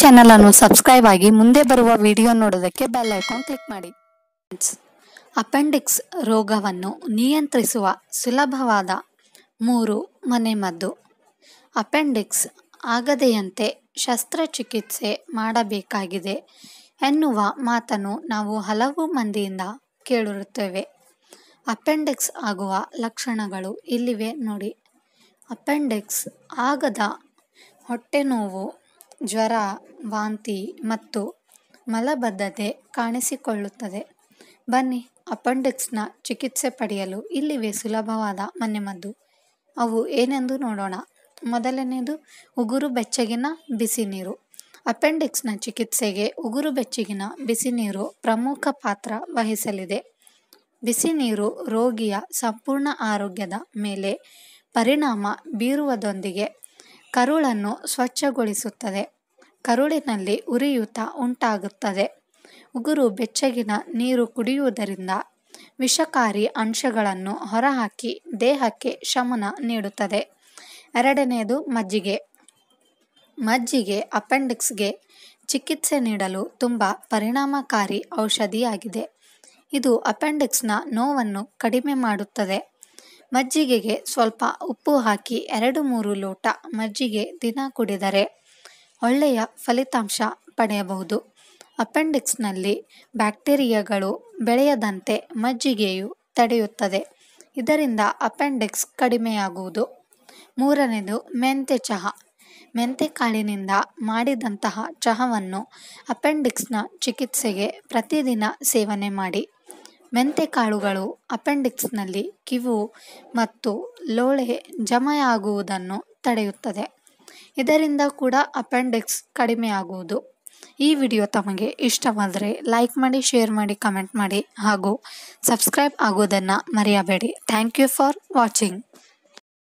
channel ಅನ್ನು subscribe ಆಗಿ ಮುಂದೆ ಬರುವ ವಿಡಿಯೋ ನೋಡೋದಕ್ಕೆ ಬೆಲ್ ಐಕಾನ್ ಕ್ಲಿಕ್ ಮಾಡಿ ಅಪೆಂಡಿಕ್ಸ್ ರೋಗವನ್ನು ನಿಯಂತ್ರಿಸುವ ಸುಲಭವಾದ ಮೂರು ಮನೆಮದ್ದು ಅಪೆಂಡಿಕ್ಸ್ ಆಗದೆಯಂತೆ ಶಸ್ತ್ರಚಿಕಿತ್ಸೆ ಮಾಡಬೇಕಾಗಿದೆ ಎನ್ನುವ ಮಾತನ್ನು ನಾವು ಹಲವು ಮಂದಿಯಿಂದ ಕೇಳಿರುತ್ತೇವೆ ಅಪೆಂಡಿಕ್ಸ್ ಆಗುವ ಲಕ್ಷಣಗಳು ಇಲ್ಲಿವೆ ನೋಡಿ ಅಪೆಂಡಿಕ್ಸ್ ಆಗದ ಹೊಟ್ಟೆ ನೋವು ಜ್ವರ ವಾಂತಿ ಮತ್ತು ಮಲಬದ್ಧತೆ ಕಾಣಿಸಿಕೊಳ್ಳುತ್ತದೆ ಬನ್ನಿ ಅಪೆಂಡಿಕ್ಸ್ನ ಚಿಕಿತ್ಸೆ ಪಡೆಯಲು ಇಲ್ಲಿವೆ ಸುಲಭವಾದ ಮನೆಮದ್ದು ಅವು ಏನೆಂದು ನೋಡೋಣ ಮೊದಲನೆಯದು ಉಗುರು ಬೆಚ್ಚಗಿನ ಬಿಸಿ ನೀರು ಅಪೆಂಡಿಕ್ಸ್ನ ಚಿಕಿತ್ಸೆಗೆ ಉಗುರು ಬೆಚ್ಚಗಿನ ಬಿಸಿ ನೀರು ಪ್ರಮುಖ ಪಾತ್ರ ವಹಿಸಲಿದೆ ಬಿಸಿ ನೀರು ರೋಗಿಯ ಸಂಪೂರ್ಣ ಆರೋಗ್ಯದ ಮೇಲೆ ಪರಿಣಾಮ ಬೀರುವುದೊಂದಿಗೆ ಕರುಳನ್ನು ಸ್ವಚ್ಛಗೊಳಿಸುತ್ತದೆ ಕರುಳಿನಲ್ಲಿ ಉರಿಯೂತ ಉಂಟಾಗುತ್ತದೆ ಉಗುರು ಬೆಚ್ಚಗಿನ ನೀರು ಕುಡಿಯುವುದರಿಂದ ವಿಷಕಾರಿ ಅಂಶಗಳನ್ನು ಹೊರಹಾಕಿ ದೇಹಕ್ಕೆ ಶಮನ ನೀಡುತ್ತದೆ ಎರಡನೆಯದು ಮಜ್ಜಿಗೆ ಮಜ್ಜಿಗೆ ಅಪೆಂಡಿಕ್ಸ್ಗೆ ಚಿಕಿತ್ಸೆ ನೀಡಲು ತುಂಬ ಪರಿಣಾಮಕಾರಿ ಔಷಧಿಯಾಗಿದೆ ಇದು ಅಪೆಂಡಿಕ್ಸ್ನ ನೋವನ್ನು ಕಡಿಮೆ ಮಾಡುತ್ತದೆ ಮಜ್ಜಿಗೆಗೆ ಸ್ವಲ್ಪ ಉಪ್ಪು ಹಾಕಿ ಎರಡು ಮೂರು ಲೋಟ ಮಜ್ಜಿಗೆ ದಿನ ಕುಡಿದರೆ ಒಳ್ಳೆಯ ಫಲಿತಾಂಶ ಪಡೆಯಬಹುದು ಅಪೆಂಡಿಕ್ಸ್ನಲ್ಲಿ ಬ್ಯಾಕ್ಟೀರಿಯಾಗಳು ಬೆಳೆಯದಂತೆ ಮಜ್ಜಿಗೆಯು ತಡೆಯುತ್ತದೆ ಇದರಿಂದ ಅಪೆಂಡಿಕ್ಸ್ ಕಡಿಮೆಯಾಗುವುದು ಮೂರನೇದು ಮೆಂತೆ ಚಹಾ ಮೆಂತೆ ಕಾಳಿನಿಂದ ಮಾಡಿದಂತಹ ಚಹಾವನ್ನು ಅಪೆಂಡಿಕ್ಸ್ನ ಚಿಕಿತ್ಸೆಗೆ ಪ್ರತಿದಿನ ಸೇವನೆ ಮಾಡಿ ಕಾಳುಗಳು ಅಪೆಂಡಿಕ್ಸ್ನಲ್ಲಿ ಕಿವು ಮತ್ತು ಲೋಳೆ ಜಮೆಯಾಗುವುದನ್ನು ತಡೆಯುತ್ತದೆ ಇದರಿಂದ ಕೂಡ ಅಪೆಂಡಿಕ್ಸ್ ಕಡಿಮೆಯಾಗುವುದು ಈ ವಿಡಿಯೋ ತಮಗೆ ಇಷ್ಟವಾದರೆ ಲೈಕ್ ಮಾಡಿ ಶೇರ್ ಮಾಡಿ ಕಮೆಂಟ್ ಮಾಡಿ ಹಾಗೂ ಸಬ್ಸ್ಕ್ರೈಬ್ ಆಗೋದನ್ನು ಮರೆಯಬೇಡಿ ಥ್ಯಾಂಕ್ ಯು ಫಾರ್ ವಾಚಿಂಗ್